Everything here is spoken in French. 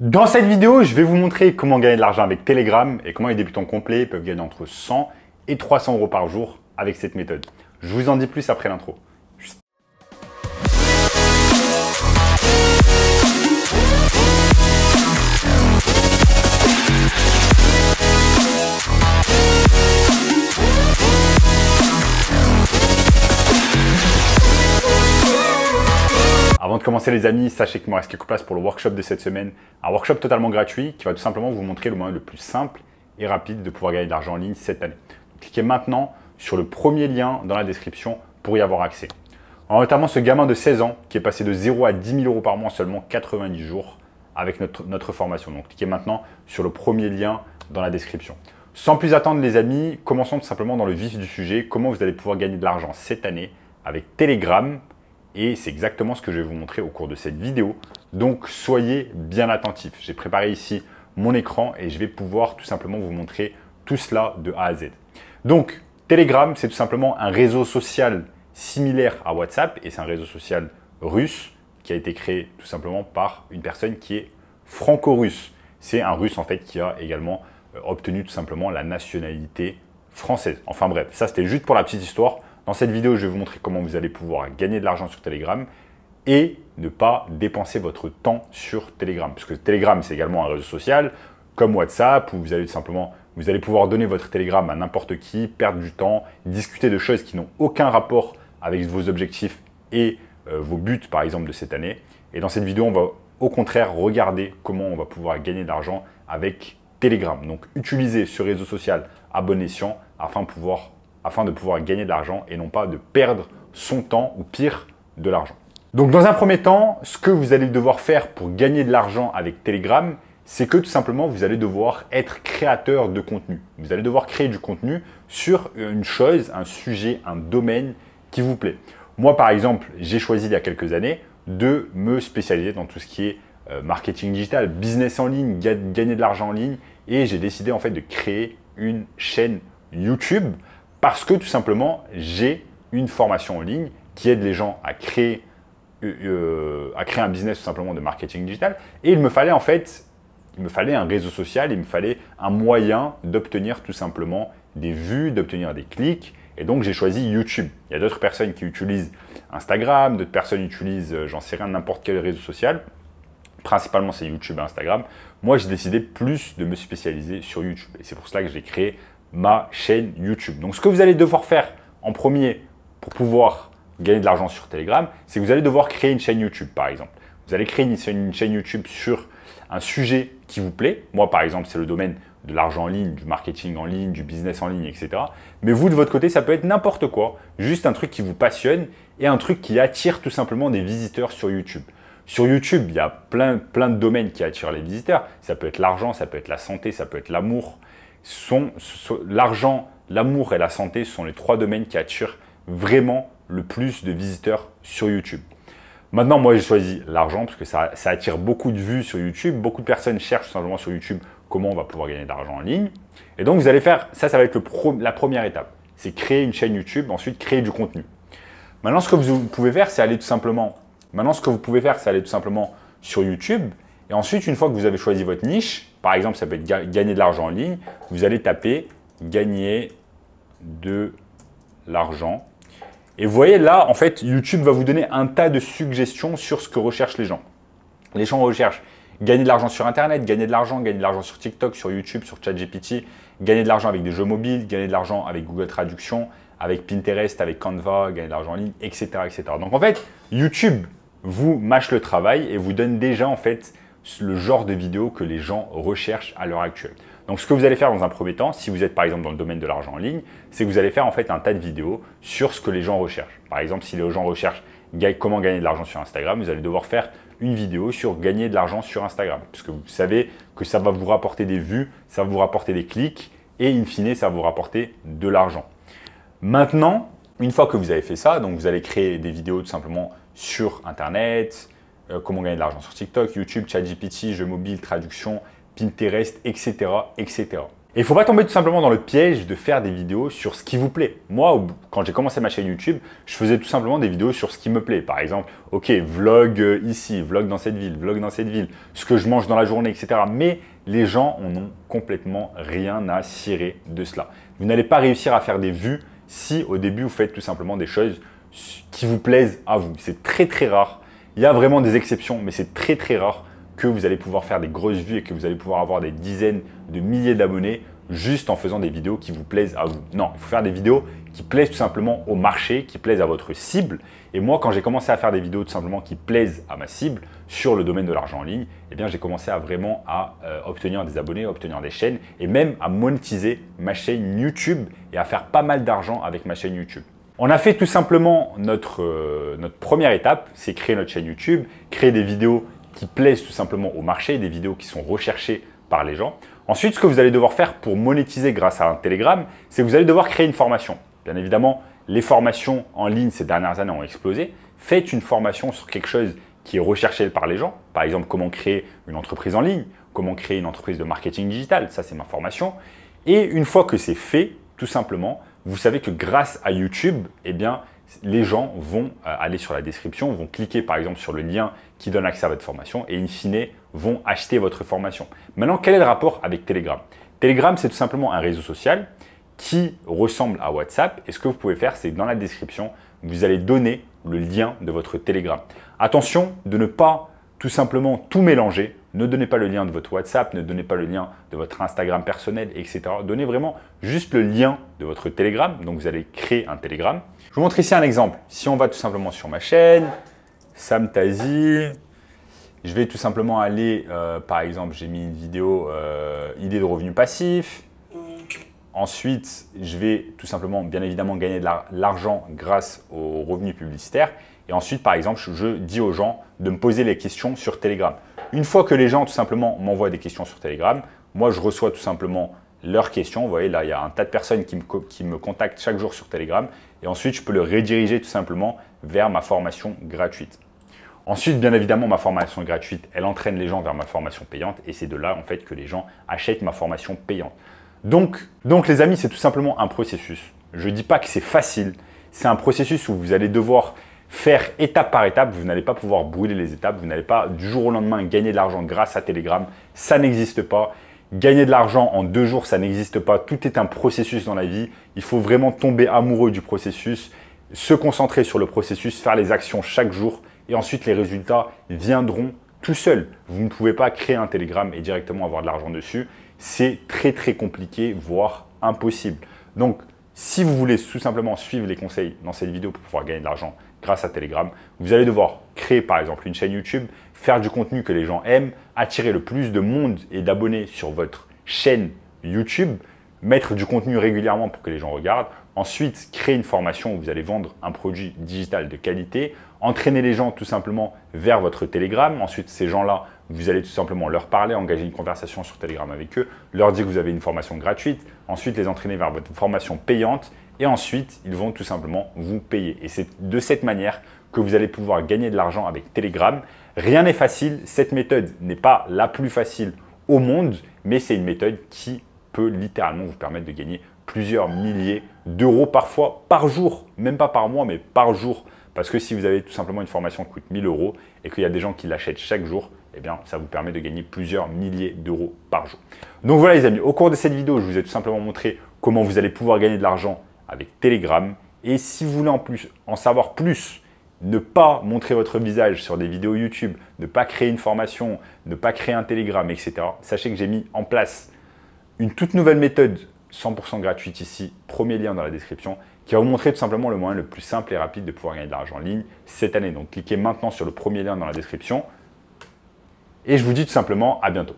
Dans cette vidéo, je vais vous montrer comment gagner de l'argent avec Telegram et comment les débutants complets peuvent gagner entre 100 et 300 euros par jour avec cette méthode. Je vous en dis plus après l'intro. Commencez commencer les amis, sachez que moi reste quelques places pour le workshop de cette semaine. Un workshop totalement gratuit qui va tout simplement vous montrer le moyen le plus simple et rapide de pouvoir gagner de l'argent en ligne cette année. cliquez maintenant sur le premier lien dans la description pour y avoir accès. En notamment ce gamin de 16 ans qui est passé de 0 à 10 000 euros par mois seulement 90 jours avec notre, notre formation. Donc cliquez maintenant sur le premier lien dans la description. Sans plus attendre les amis, commençons tout simplement dans le vif du sujet, comment vous allez pouvoir gagner de l'argent cette année avec Telegram, et c'est exactement ce que je vais vous montrer au cours de cette vidéo. Donc soyez bien attentifs. J'ai préparé ici mon écran et je vais pouvoir tout simplement vous montrer tout cela de A à Z. Donc Telegram, c'est tout simplement un réseau social similaire à WhatsApp et c'est un réseau social russe qui a été créé tout simplement par une personne qui est franco-russe. C'est un russe en fait qui a également euh, obtenu tout simplement la nationalité française. Enfin bref, ça c'était juste pour la petite histoire. Dans cette vidéo, je vais vous montrer comment vous allez pouvoir gagner de l'argent sur Telegram et ne pas dépenser votre temps sur Telegram. Puisque Telegram, c'est également un réseau social comme WhatsApp où vous allez tout simplement vous allez pouvoir donner votre Telegram à n'importe qui, perdre du temps, discuter de choses qui n'ont aucun rapport avec vos objectifs et euh, vos buts, par exemple, de cette année. Et dans cette vidéo, on va au contraire regarder comment on va pouvoir gagner de l'argent avec Telegram. Donc, utilisez ce réseau social à bon escient afin de pouvoir afin de pouvoir gagner de l'argent et non pas de perdre son temps ou pire de l'argent. Donc dans un premier temps, ce que vous allez devoir faire pour gagner de l'argent avec Telegram, c'est que tout simplement vous allez devoir être créateur de contenu. Vous allez devoir créer du contenu sur euh, une chose, un sujet, un domaine qui vous plaît. Moi par exemple, j'ai choisi il y a quelques années de me spécialiser dans tout ce qui est euh, marketing digital, business en ligne, gagner de l'argent en ligne et j'ai décidé en fait de créer une chaîne YouTube parce que tout simplement, j'ai une formation en ligne qui aide les gens à créer, euh, euh, à créer un business tout simplement de marketing digital. Et il me fallait en fait, il me fallait un réseau social, il me fallait un moyen d'obtenir tout simplement des vues, d'obtenir des clics. Et donc j'ai choisi YouTube. Il y a d'autres personnes qui utilisent Instagram, d'autres personnes utilisent, euh, j'en sais rien, n'importe quel réseau social. Principalement c'est YouTube et Instagram. Moi j'ai décidé plus de me spécialiser sur YouTube. Et c'est pour cela que j'ai créé ma chaîne YouTube. Donc ce que vous allez devoir faire en premier pour pouvoir gagner de l'argent sur Telegram, c'est que vous allez devoir créer une chaîne YouTube par exemple. Vous allez créer une chaîne YouTube sur un sujet qui vous plaît. Moi par exemple, c'est le domaine de l'argent en ligne, du marketing en ligne, du business en ligne, etc. Mais vous, de votre côté, ça peut être n'importe quoi, juste un truc qui vous passionne et un truc qui attire tout simplement des visiteurs sur YouTube. Sur YouTube, il y a plein, plein de domaines qui attirent les visiteurs. Ça peut être l'argent, ça peut être la santé, ça peut être l'amour, sont, l'argent, l'amour et la santé sont les trois domaines qui attirent vraiment le plus de visiteurs sur YouTube. Maintenant, moi, j'ai choisi l'argent parce que ça, attire beaucoup de vues sur YouTube. Beaucoup de personnes cherchent simplement sur YouTube comment on va pouvoir gagner de l'argent en ligne. Et donc, vous allez faire, ça, ça va être la première étape. C'est créer une chaîne YouTube, ensuite créer du contenu. Maintenant, ce que vous pouvez faire, c'est aller tout simplement, maintenant, ce que vous pouvez faire, c'est aller tout simplement sur YouTube et ensuite, une fois que vous avez choisi votre niche, par exemple, ça peut être gagner de l'argent en ligne, vous allez taper gagner de l'argent. Et vous voyez là, en fait, YouTube va vous donner un tas de suggestions sur ce que recherchent les gens. Les gens recherchent gagner de l'argent sur Internet, gagner de l'argent, gagner de l'argent sur TikTok, sur YouTube, sur ChatGPT, gagner de l'argent avec des jeux mobiles, gagner de l'argent avec Google Traduction, avec Pinterest, avec Canva, gagner de l'argent en ligne, etc., etc. Donc en fait, YouTube vous mâche le travail et vous donne déjà en fait le genre de vidéos que les gens recherchent à l'heure actuelle. Donc ce que vous allez faire dans un premier temps, si vous êtes par exemple dans le domaine de l'argent en ligne, c'est que vous allez faire en fait un tas de vidéos sur ce que les gens recherchent. Par exemple, si les gens recherchent comment gagner de l'argent sur Instagram, vous allez devoir faire une vidéo sur gagner de l'argent sur Instagram. Parce que vous savez que ça va vous rapporter des vues, ça va vous rapporter des clics et in fine, ça va vous rapporter de l'argent. Maintenant, une fois que vous avez fait ça, donc vous allez créer des vidéos tout simplement sur Internet, euh, comment gagner de l'argent sur TikTok, YouTube, ChatGPT, jeux mobile, traduction, Pinterest, etc. etc. Et il faut pas tomber tout simplement dans le piège de faire des vidéos sur ce qui vous plaît. Moi, quand j'ai commencé ma chaîne YouTube, je faisais tout simplement des vidéos sur ce qui me plaît. Par exemple, ok, vlog euh, ici, vlog dans cette ville, vlog dans cette ville, ce que je mange dans la journée, etc. Mais les gens n'ont complètement rien à cirer de cela. Vous n'allez pas réussir à faire des vues si au début vous faites tout simplement des choses qui vous plaisent à vous. C'est très très rare il y a vraiment des exceptions, mais c'est très très rare que vous allez pouvoir faire des grosses vues et que vous allez pouvoir avoir des dizaines de milliers d'abonnés juste en faisant des vidéos qui vous plaisent à vous. Non, il faut faire des vidéos qui plaisent tout simplement au marché, qui plaisent à votre cible. Et moi, quand j'ai commencé à faire des vidéos tout simplement qui plaisent à ma cible sur le domaine de l'argent en ligne, eh bien, j'ai commencé à vraiment à euh, obtenir des abonnés, obtenir des chaînes et même à monétiser ma chaîne YouTube et à faire pas mal d'argent avec ma chaîne YouTube. On a fait tout simplement euh, notre, première étape, c'est créer notre chaîne YouTube, créer des vidéos qui plaisent tout simplement au marché, des vidéos qui sont recherchées par les gens. Ensuite, ce que vous allez devoir faire pour monétiser grâce à un Telegram, c'est que vous allez devoir créer une formation. Bien évidemment, les formations en ligne ces dernières années ont explosé. Faites une formation sur quelque chose qui est recherché par les gens. Par exemple, comment créer une entreprise en ligne, comment créer une entreprise de marketing digital. Ça, c'est ma formation. Et une fois que c'est fait, tout simplement, vous savez que grâce à YouTube, eh bien, les gens vont euh, aller sur la description, vont cliquer par exemple sur le lien qui donne accès à votre formation et in fine vont acheter votre formation. Maintenant, quel est le rapport avec Telegram Telegram, c'est tout simplement un réseau social qui ressemble à WhatsApp et ce que vous pouvez faire, c'est dans la description, vous allez donner le lien de votre Telegram. Attention de ne pas tout simplement tout mélanger ne donnez pas le lien de votre WhatsApp, ne donnez pas le lien de votre Instagram personnel, etc. Donnez vraiment juste le lien de votre Telegram. Donc vous allez créer un Telegram. Je vous montre ici un exemple. Si on va tout simplement sur ma chaîne, Tazi, je vais tout simplement aller, euh, par exemple, j'ai mis une vidéo euh, idée de revenus passifs ». Ensuite, je vais tout simplement, bien évidemment, gagner de l'argent grâce aux revenus publicitaires. Et ensuite, par exemple, je dis aux gens de me poser les questions sur Telegram une fois que les gens tout simplement m'envoient des questions sur Telegram, moi je reçois tout simplement leurs questions. Vous voyez, là, il y a un tas de personnes qui me, contactent chaque jour sur Telegram. Et ensuite, je peux le rediriger tout simplement vers ma formation gratuite. Ensuite, bien évidemment, ma formation gratuite, elle entraîne les gens vers ma formation payante. Et c'est de là, en fait, que les gens achètent ma formation payante. Donc, donc les amis, c'est tout simplement un processus. Je ne dis pas que c'est facile. C'est un processus où vous allez devoir faire étape par étape. Vous n'allez pas pouvoir brûler les étapes. Vous n'allez pas du jour au lendemain gagner de l'argent grâce à Telegram. Ça n'existe pas. Gagner de l'argent en deux jours, ça n'existe pas. Tout est un processus dans la vie. Il faut vraiment tomber amoureux du processus, se concentrer sur le processus, faire les actions chaque jour et ensuite les résultats viendront tout seul. Vous ne pouvez pas créer un Telegram et directement avoir de l'argent dessus. C'est très très compliqué, voire impossible. Donc si vous voulez tout simplement suivre les conseils dans cette vidéo pour pouvoir gagner de l'argent grâce à Telegram, vous allez devoir créer par exemple une chaîne YouTube, faire du contenu que les gens aiment, attirer le plus de monde et d'abonnés sur votre chaîne YouTube, mettre du contenu régulièrement pour que les gens regardent, ensuite créer une formation où vous allez vendre un produit digital de qualité, entraîner les gens tout simplement vers votre Telegram, ensuite ces gens-là vous allez tout simplement leur parler, engager une conversation sur Telegram avec eux, leur dire que vous avez une formation gratuite, ensuite les entraîner vers votre formation payante et ensuite ils vont tout simplement vous payer. Et c'est de cette manière que vous allez pouvoir gagner de l'argent avec Telegram. Rien n'est facile, cette méthode n'est pas la plus facile au monde, mais c'est une méthode qui peut littéralement vous permettre de gagner plusieurs milliers d'euros parfois par jour, même pas par mois, mais par jour. Parce que si vous avez tout simplement une formation qui coûte 1000 euros et qu'il y a des gens qui l'achètent chaque jour, eh bien, ça vous permet de gagner plusieurs milliers d'euros par jour. Donc voilà les amis, au cours de cette vidéo, je vous ai tout simplement montré comment vous allez pouvoir gagner de l'argent avec Telegram. Et si vous voulez en plus en savoir plus, ne pas montrer votre visage sur des vidéos YouTube, ne pas créer une formation, ne pas créer un Telegram, etc. Sachez que j'ai mis en place une toute nouvelle méthode 100% gratuite ici, premier lien dans la description, qui va vous montrer tout simplement le moyen le plus simple et rapide de pouvoir gagner de l'argent en ligne cette année. Donc cliquez maintenant sur le premier lien dans la description et je vous dis tout simplement à bientôt.